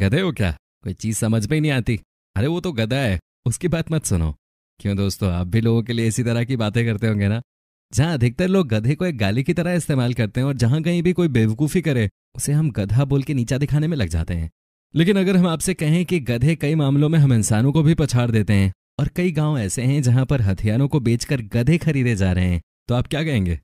गधे हो क्या कोई चीज समझ में ही नहीं आती अरे वो तो गधा है उसकी बात मत सुनो क्यों दोस्तों आप भी लोगों के लिए इसी तरह की बातें करते होंगे ना जहाँ अधिकतर लोग गधे को एक गाली की तरह इस्तेमाल करते हैं और जहां कहीं भी कोई बेवकूफ़ी करे उसे हम गधा बोल के नीचा दिखाने में लग जाते हैं लेकिन अगर हम आपसे कहें कि गधे कई मामलों में हम इंसानों को भी पछाड़ देते हैं और कई गांव ऐसे हैं जहां पर हथियारों को बेचकर गधे खरीदे जा रहे हैं तो आप क्या कहेंगे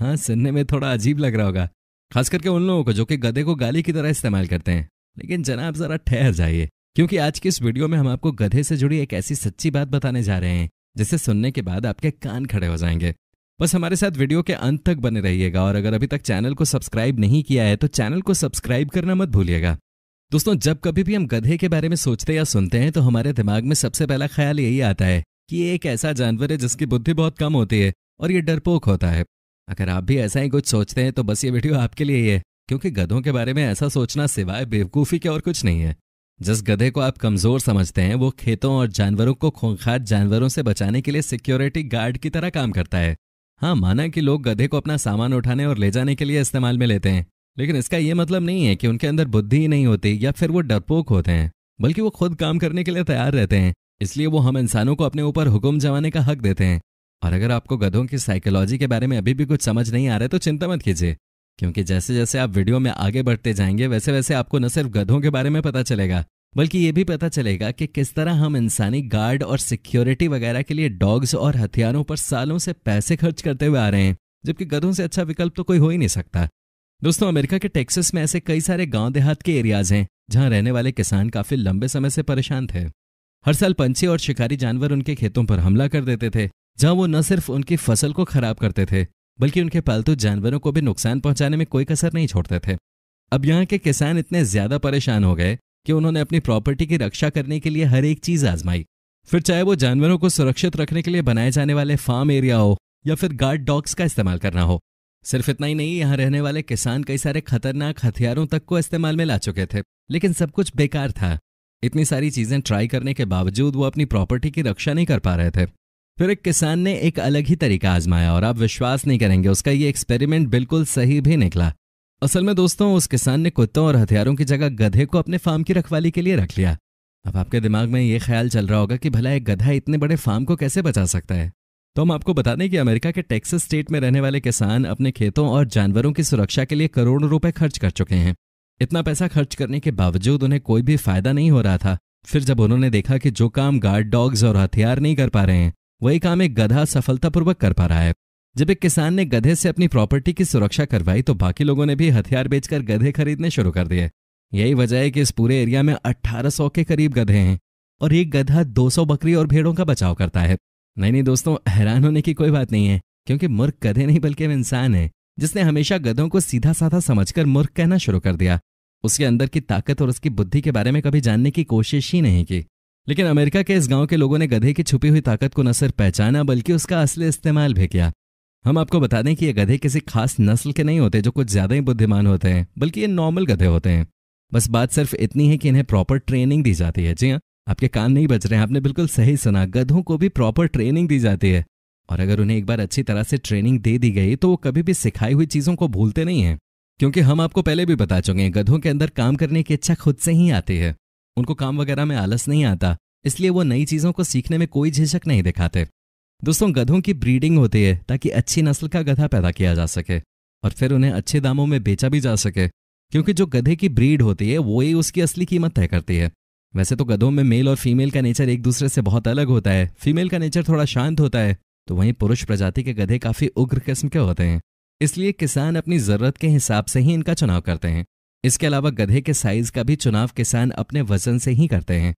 हाँ सुनने में थोड़ा अजीब लग रहा होगा खास करके उन लोगों को जो कि गधे को गाली की तरह इस्तेमाल करते हैं लेकिन जनाब ज़रा ठहर जाइए क्योंकि आज की इस वीडियो में हम आपको गधे से जुड़ी एक ऐसी सच्ची बात बताने जा रहे हैं जिसे सुनने के बाद आपके कान खड़े हो जाएंगे बस हमारे साथ वीडियो के अंत तक बने रहिएगा और अगर अभी तक चैनल को सब्सक्राइब नहीं किया है तो चैनल को सब्सक्राइब करना मत भूलिएगा दोस्तों जब कभी भी हम गधे के बारे में सोचते या सुनते हैं तो हमारे दिमाग में सबसे पहला ख्याल यही आता है कि ये एक ऐसा जानवर है जिसकी बुद्धि बहुत कम होती है और ये डरपोक होता है अगर आप भी ऐसा ही कुछ सोचते हैं तो बस ये वीडियो आपके लिए ही है क्योंकि गधों के बारे में ऐसा सोचना सिवाय बेवकूफ़ी के और कुछ नहीं है जिस गधे को आप कमज़ोर समझते हैं वो खेतों और जानवरों को खूंखार जानवरों से बचाने के लिए सिक्योरिटी गार्ड की तरह काम करता है हाँ माना कि लोग गधे को अपना सामान उठाने और ले जाने के लिए इस्तेमाल में लेते हैं लेकिन इसका ये मतलब नहीं है कि उनके अंदर बुद्धि ही नहीं होती या फिर वो डरपोक होते हैं बल्कि वो खुद काम करने के लिए तैयार रहते हैं इसलिए वो हम इंसानों को अपने ऊपर हुक्म जमाने का हक देते हैं और अगर आपको गधों की साइकोलॉजी के बारे में अभी भी कुछ समझ नहीं आ रहा है तो चिंता मत कीजिए क्योंकि जैसे जैसे आप वीडियो में आगे बढ़ते जाएंगे वैसे वैसे आपको न सिर्फ गधों के बारे में पता चलेगा बल्कि ये भी पता चलेगा कि किस तरह हम इंसानी गार्ड और सिक्योरिटी वगैरह के लिए डॉग्स और हथियारों पर सालों से पैसे खर्च करते हुए आ रहे हैं जबकि गधों से अच्छा विकल्प तो कोई हो ही नहीं सकता दोस्तों अमेरिका के टेक्सस में ऐसे कई सारे गांव देहात के एरियाज हैं जहां रहने वाले किसान काफी लंबे समय से परेशान थे हर साल पंछी और शिकारी जानवर उनके खेतों पर हमला कर देते थे जहां वो न सिर्फ उनकी फसल को खराब करते थे बल्कि उनके पालतू जानवरों को भी नुकसान पहुंचाने में कोई कसर नहीं छोड़ते थे अब यहाँ के किसान इतने ज्यादा परेशान हो गए कि उन्होंने अपनी प्रॉपर्टी की रक्षा करने के लिए हर एक चीज आजमाई फिर चाहे वो जानवरों को सुरक्षित रखने के लिए बनाए जाने वाले फार्म एरिया हो या फिर गार्ड डॉग्स का इस्तेमाल करना हो सिर्फ इतना ही नहीं यहाँ रहने वाले किसान कई सारे खतरनाक हथियारों तक को इस्तेमाल में ला चुके थे लेकिन सब कुछ बेकार था इतनी सारी चीजें ट्राई करने के बावजूद वो अपनी प्रॉपर्टी की रक्षा नहीं कर पा रहे थे फिर एक किसान ने एक अलग ही तरीका आजमाया और आप विश्वास नहीं करेंगे उसका ये एक्सपेरिमेंट बिल्कुल सही भी निकला असल में दोस्तों उस किसान ने कुत्तों और हथियारों की जगह गधे को अपने फार्म की रखवाली के लिए रख लिया अब आपके दिमाग में ये ख्याल चल रहा होगा कि भला एक गधा इतने बड़े फार्म को कैसे बचा सकता है तो हम आपको बता दें कि अमेरिका के टेक्सस स्टेट में रहने वाले किसान अपने खेतों और जानवरों की सुरक्षा के लिए करोड़ों रुपए खर्च कर चुके हैं इतना पैसा खर्च करने के बावजूद उन्हें कोई भी फायदा नहीं हो रहा था फिर जब उन्होंने देखा कि जो काम गार्ड डॉग्स और हथियार नहीं कर पा रहे हैं वही काम एक गधा सफलतापूर्वक कर पा रहा है जब एक किसान ने गधे से अपनी प्रॉपर्टी की सुरक्षा करवाई तो बाकी लोगों ने भी हथियार बेचकर गधे खरीदने शुरू कर दिए यही वजह है कि इस पूरे एरिया में 1800 के करीब गधे हैं और एक गधा 200 बकरी और भेड़ों का बचाव करता है नहीं नहीं दोस्तों हैरान होने की कोई बात नहीं है क्योंकि मुर्ख गधे नहीं बल्कि वह इंसान है जिसने हमेशा गधों को सीधा साधा समझकर मुर्ख कहना शुरू कर दिया उसके अंदर की ताकत और उसकी बुद्धि के बारे में कभी जानने की कोशिश ही नहीं की लेकिन अमेरिका के इस गांव के लोगों ने गधे की छुपी हुई ताकत को न सिर्फ पहचाना बल्कि उसका असली इस्तेमाल भी किया हम आपको बता दें कि ये गधे किसी खास नस्ल के नहीं होते जो कुछ ज़्यादा ही बुद्धिमान होते हैं बल्कि ये नॉर्मल गधे होते हैं बस बात सिर्फ इतनी है कि इन्हें प्रॉपर ट्रेनिंग दी जाती है जी हाँ आपके कान नहीं बच रहे हैं आपने बिल्कुल सही सुना गधों को भी प्रॉपर ट्रेनिंग दी जाती है और अगर उन्हें एक बार अच्छी तरह से ट्रेनिंग दे दी गई तो वो कभी भी सिखाई हुई चीज़ों को भूलते नहीं हैं क्योंकि हम आपको पहले भी बता चुके हैं गधों के अंदर काम करने की इच्छा खुद से ही आती है उनको काम वगैरह में आलस नहीं आता इसलिए वो नई चीज़ों को सीखने में कोई झिझक नहीं दिखाते दोस्तों गधों की ब्रीडिंग होती है ताकि अच्छी नस्ल का गधा पैदा किया जा सके और फिर उन्हें अच्छे दामों में बेचा भी जा सके क्योंकि जो गधे की ब्रीड होती है वो ही उसकी असली कीमत तय करती है वैसे तो गधों में मेल और फीमेल का नेचर एक दूसरे से बहुत अलग होता है फीमेल का नेचर थोड़ा शांत होता है तो वहीं पुरुष प्रजाति के गधे काफी उग्र किस्म के होते हैं इसलिए किसान अपनी जरूरत के हिसाब से ही इनका चुनाव करते हैं इसके अलावा गधे के साइज का भी चुनाव किसान अपने वजन से ही करते हैं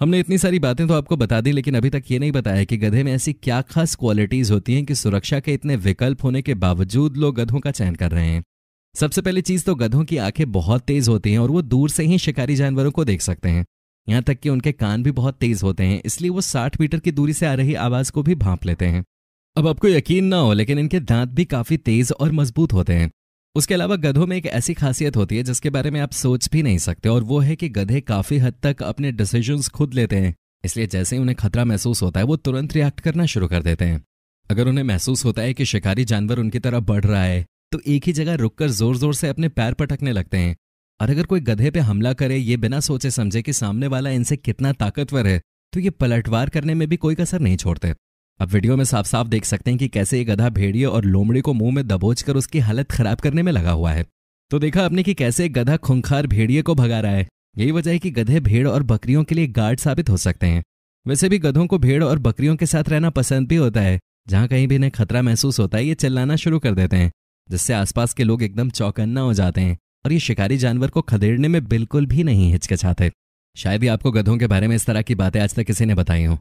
हमने इतनी सारी बातें तो आपको बता दी लेकिन अभी तक ये नहीं बताया कि गधे में ऐसी क्या खास क्वालिटीज होती हैं कि सुरक्षा के इतने विकल्प होने के बावजूद लोग गधों का चयन कर रहे हैं सबसे पहली चीज तो गधों की आंखें बहुत तेज होती हैं और वो दूर से ही शिकारी जानवरों को देख सकते हैं यहाँ तक कि उनके कान भी बहुत तेज होते हैं इसलिए वो साठ मीटर की दूरी से आ रही आवाज को भी भांप लेते हैं अब आपको यकीन ना हो लेकिन इनके दांत भी काफी तेज और मजबूत होते हैं उसके अलावा गधों में एक ऐसी खासियत होती है जिसके बारे में आप सोच भी नहीं सकते और वो है कि गधे काफी हद तक अपने डिसीजन खुद लेते हैं इसलिए जैसे ही उन्हें खतरा महसूस होता है वो तुरंत रिएक्ट करना शुरू कर देते हैं अगर उन्हें महसूस होता है कि शिकारी जानवर उनकी तरफ बढ़ रहा है तो एक ही जगह रुककर जोर जोर से अपने पैर पटकने लगते हैं और अगर कोई गधे पे हमला करे ये बिना सोचे समझे कि सामने वाला इनसे कितना ताकतवर है तो ये पलटवार करने में भी कोई कसर नहीं छोड़ते अब वीडियो में साफ साफ देख सकते हैं कि कैसे एक गधा भेड़िए और लोमड़ी को मुंह में दबोचकर उसकी हालत खराब करने में लगा हुआ है तो देखा आपने कि कैसे एक गधा खुंखार भेड़िए को भगा रहा है यही वजह है कि गधे भेड़ और बकरियों के लिए गार्ड साबित हो सकते हैं वैसे भी गधों को भेड़ और बकरियों के साथ रहना पसंद भी होता है जहां कहीं भी इन्हें खतरा महसूस होता है ये चिल्लाना शुरू कर देते हैं जिससे आसपास के लोग एकदम चौकन्ना हो जाते हैं और ये शिकारी जानवर को खदेड़ने में बिल्कुल भी नहीं हिचकिचाते शायद ही आपको गधों के बारे में इस तरह की बातें आज तक किसी ने बताई हों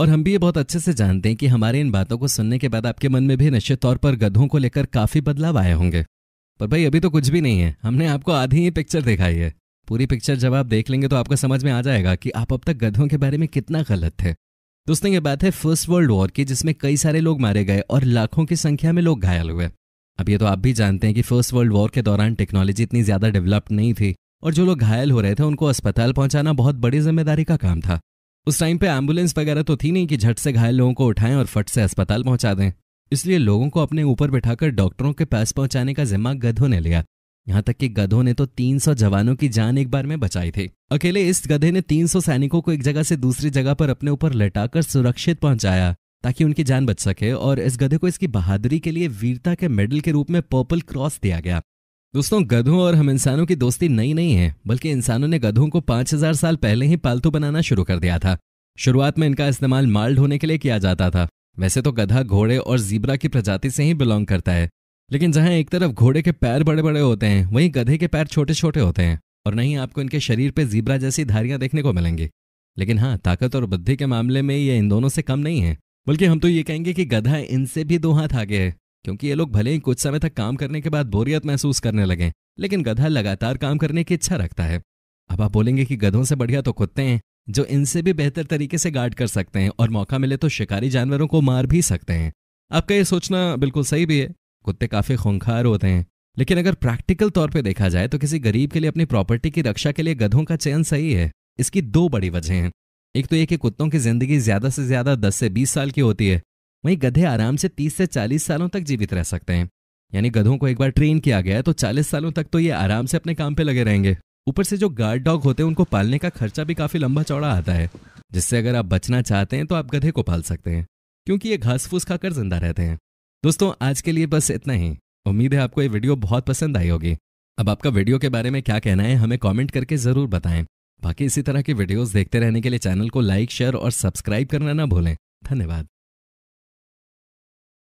और हम भी ये बहुत अच्छे से जानते हैं कि हमारे इन बातों को सुनने के बाद आपके मन में भी निश्चित तौर पर गधों को लेकर काफी बदलाव आए होंगे पर भाई अभी तो कुछ भी नहीं है हमने आपको आधी ही पिक्चर दिखाई है पूरी पिक्चर जब आप देख लेंगे तो आपको समझ में आ जाएगा कि आप अब तक गधों के बारे में कितना गलत थे दोस्तों ये बात है फर्स्ट वर्ल्ड वॉर की जिसमें कई सारे लोग मारे गए और लाखों की संख्या में लोग घायल हुए अब ये तो आप भी जानते हैं कि फर्स्ट वर्ल्ड वॉर के दौरान टेक्नोलॉजी इतनी ज़्यादा डेवलप्ड नहीं थी और जो लोग घायल हो रहे थे उनको अस्पताल पहुंचाना बहुत बड़ी जिम्मेदारी का काम था उस टाइम पे एम्बुलेंस वगैरह तो थी नहीं कि झट से घायल लोगों को उठाएं और फट से अस्पताल पहुंचा दें इसलिए लोगों को अपने ऊपर बिठाकर डॉक्टरों के पास पहुंचाने का जिम्मा गधों ने लिया यहाँ तक कि गधों ने तो 300 जवानों की जान एक बार में बचाई थी अकेले इस गधे ने 300 सैनिकों को एक जगह से दूसरी जगह पर अपने ऊपर लटाकर सुरक्षित पहुंचाया ताकि उनकी जान बच सके और इस गधे को इसकी बहादुरी के लिए वीरता के मेडल के रूप में पर्पल क्रॉस दिया गया दोस्तों गधों और हम इंसानों की दोस्ती नई नहीं है बल्कि इंसानों ने गधों को 5000 साल पहले ही पालतू बनाना शुरू कर दिया था शुरुआत में इनका इस्तेमाल माल ढोने के लिए किया जाता था वैसे तो गधा घोड़े और जीब्रा की प्रजाति से ही बिलोंग करता है लेकिन जहां एक तरफ घोड़े के पैर बड़े बड़े होते हैं वहीं गधे के पैर छोटे छोटे होते हैं और नहीं आपको इनके शरीर पर जीब्रा जैसी धारियां देखने को मिलेंगी लेकिन हाँ ताकत और बुद्धि के मामले में ये इन दोनों से कम नहीं है बल्कि हम तो ये कहेंगे कि गधा इनसे भी दो हाथ आगे है क्योंकि ये लोग भले ही कुछ समय तक काम करने के बाद बोरियत महसूस करने लगे लेकिन गधा लगातार काम करने की इच्छा रखता है अब आप बोलेंगे कि गधों से बढ़िया तो कुत्ते हैं जो इनसे भी बेहतर तरीके से गार्ड कर सकते हैं और मौका मिले तो शिकारी जानवरों को मार भी सकते हैं आपका ये सोचना बिल्कुल सही भी है कुत्ते काफी खूंखार होते हैं लेकिन अगर प्रैक्टिकल तौर पर देखा जाए तो किसी गरीब के लिए अपनी प्रॉपर्टी की रक्षा के लिए गधों का चयन सही है इसकी दो बड़ी वजह हैं एक तो ये कि कुत्तों की जिंदगी ज्यादा से ज्यादा 10 से 20 साल की होती है वहीं गधे आराम से 30 से 40 सालों तक जीवित रह सकते हैं यानी गधों को एक बार ट्रेन किया गया है तो 40 सालों तक तो ये आराम से अपने काम पे लगे रहेंगे ऊपर से जो गार्ड डॉग होते हैं उनको पालने का खर्चा भी काफी लंबा चौड़ा आता है जिससे अगर आप बचना चाहते हैं तो आप गधे को पाल सकते हैं क्योंकि ये घास फूस खाकर जिंदा रहते हैं दोस्तों आज के लिए बस इतना ही उम्मीद है आपको ये वीडियो बहुत पसंद आई होगी अब आपका वीडियो के बारे में क्या कहना है हमें कॉमेंट करके जरूर बताएं बाकी इसी तरह की वीडियोस देखते रहने के लिए चैनल को लाइक शेयर और सब्सक्राइब करना ना भूलें धन्यवाद